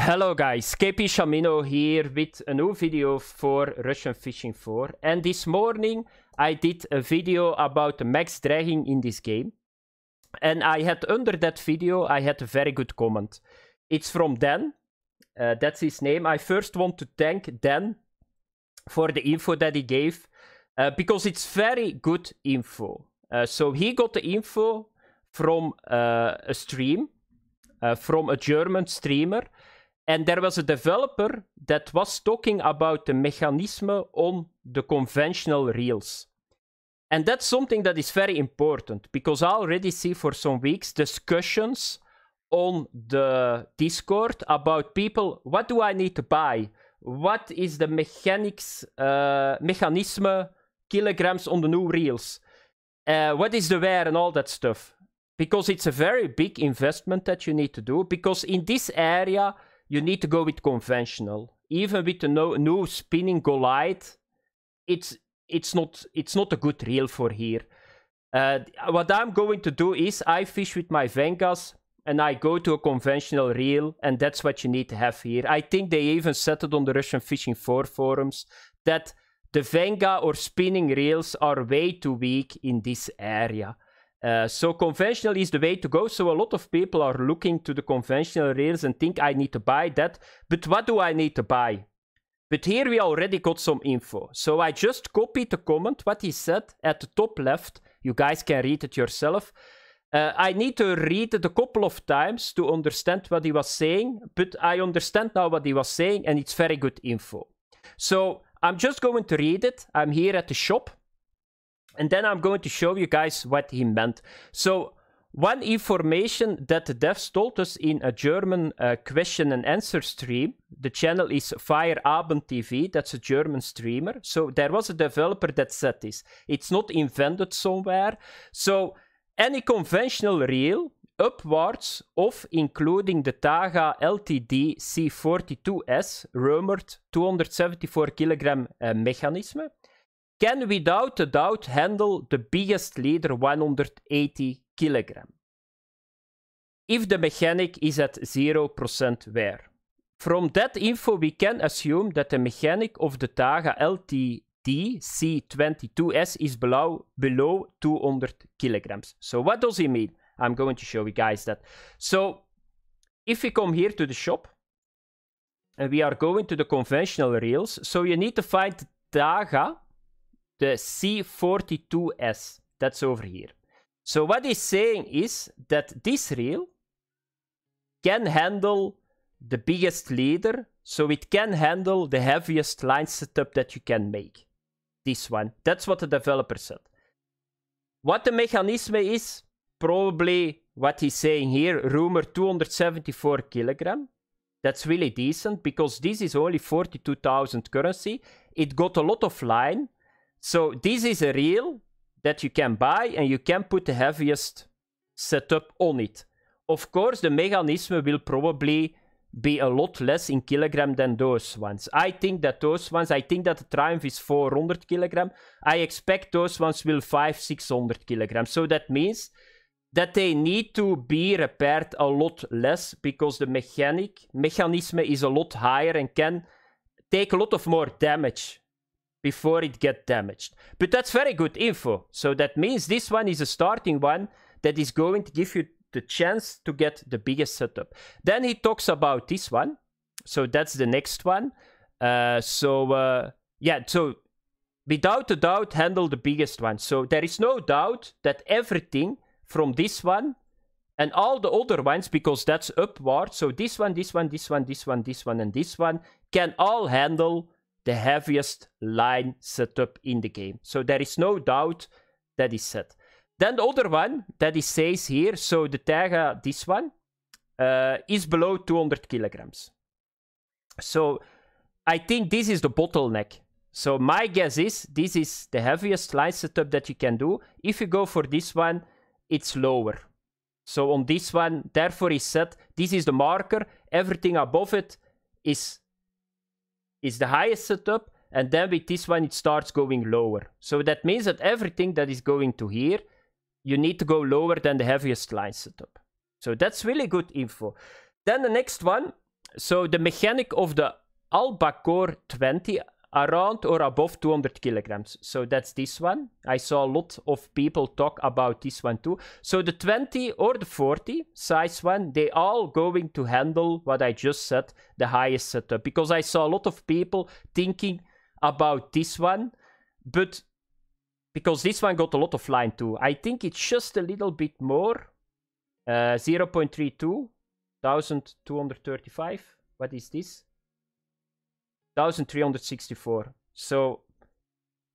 Hello guys, KP Shamino here with a new video for Russian Fishing 4 and this morning I did a video about max dragging in this game and I had under that video I had a very good comment. It's from Dan, uh, that's his name. I first want to thank Dan for the info that he gave uh, because it's very good info. Uh, so he got the info from uh, a stream, uh, from a German streamer and there was a developer that was talking about the mechanism on the conventional reels. And that's something that is very important because I already see for some weeks discussions on the Discord about people what do I need to buy? What is the mechanics, uh, mechanism, kilograms on the new reels? Uh, what is the wear and all that stuff? Because it's a very big investment that you need to do. Because in this area, you need to go with conventional. Even with the no, new spinning Golite, it's it's not it's not a good reel for here. Uh, what I'm going to do is I fish with my Vengas and I go to a conventional reel, and that's what you need to have here. I think they even said it on the Russian Fishing 4 forums that the Venga or spinning reels are way too weak in this area. Uh, so conventional is the way to go. So a lot of people are looking to the conventional rails and think I need to buy that. But what do I need to buy? But here we already got some info. So I just copied the comment, what he said at the top left. You guys can read it yourself. Uh, I need to read it a couple of times to understand what he was saying, but I understand now what he was saying, and it's very good info. So I'm just going to read it. I'm here at the shop. And then I'm going to show you guys what he meant. So one information that the devs told us in a German uh, question and answer stream, the channel is Feierabend TV, that's a German streamer. So there was a developer that said this. It's not invented somewhere. So any conventional reel upwards of including the Taga LTD C42S rumored 274 kilogram uh, mechanism can without a doubt handle the biggest leader 180 kilogram if the mechanic is at 0% wear. From that info we can assume that the mechanic of the Taga LTD C22S is below, below 200 kilograms. So what does it mean? I'm going to show you guys that. So if we come here to the shop and we are going to the conventional reels, so you need to find the Taga the C42S. That's over here. So what he's saying is that this reel can handle the biggest leader, so it can handle the heaviest line setup that you can make. This one. That's what the developer said. What the mechanism is, probably what he's saying here, rumor 274 kilogram. That's really decent because this is only 42,000 currency. It got a lot of line, so this is a reel that you can buy and you can put the heaviest setup on it. Of course, the mechanism will probably be a lot less in kilogram than those ones. I think that those ones, I think that the Triumph is 400 kilogram. I expect those ones will 5, 600 kilogram. So that means that they need to be repaired a lot less because the mechanic mechanism is a lot higher and can take a lot of more damage before it get damaged. But that's very good info. So that means this one is a starting one that is going to give you the chance to get the biggest setup. Then he talks about this one. So that's the next one. Uh, so uh, yeah, so without a doubt, handle the biggest one. So there is no doubt that everything from this one and all the other ones, because that's upward. So this one, this one, this one, this one, this one, and this one can all handle the heaviest line setup in the game. So there is no doubt that is set. Then the other one that says here, so the Tega, this one, uh, is below 200 kilograms. So I think this is the bottleneck. So my guess is this is the heaviest line setup that you can do. If you go for this one, it's lower. So on this one, therefore is set, this is the marker. Everything above it is is the highest setup and then with this one it starts going lower. So that means that everything that is going to here, you need to go lower than the heaviest line setup. So that's really good info. Then the next one, so the mechanic of the Albacore 20 around or above 200 kilograms. So that's this one. I saw a lot of people talk about this one too. So the 20 or the 40 size one, they all going to handle what I just said, the highest setup. Because I saw a lot of people thinking about this one, but because this one got a lot of line too. I think it's just a little bit more, uh, 0.32, 1235. What is this? 1364. So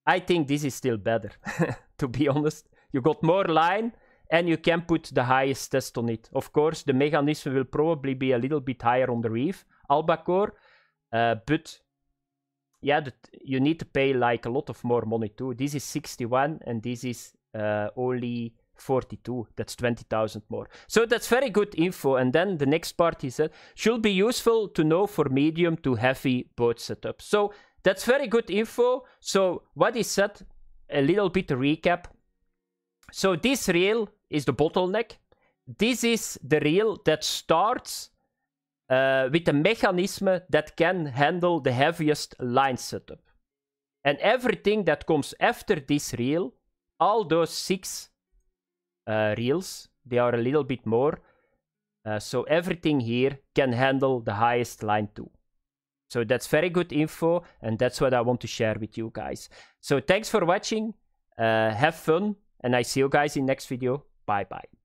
I think this is still better, to be honest. You got more line and you can put the highest test on it. Of course, the mechanism will probably be a little bit higher on the reef, albacore, uh, but yeah, you need to pay like a lot of more money too. This is 61 and this is uh, only 42. That's 20,000 more. So that's very good info. And then the next part he said, should be useful to know for medium to heavy boat setup. So that's very good info. So what he said, a little bit recap. So this reel is the bottleneck. This is the reel that starts uh, with a mechanism that can handle the heaviest line setup. And everything that comes after this reel, all those six uh, reels. They are a little bit more. Uh, so everything here can handle the highest line too. So that's very good info and that's what I want to share with you guys. So thanks for watching. Uh, have fun and I see you guys in next video. Bye bye.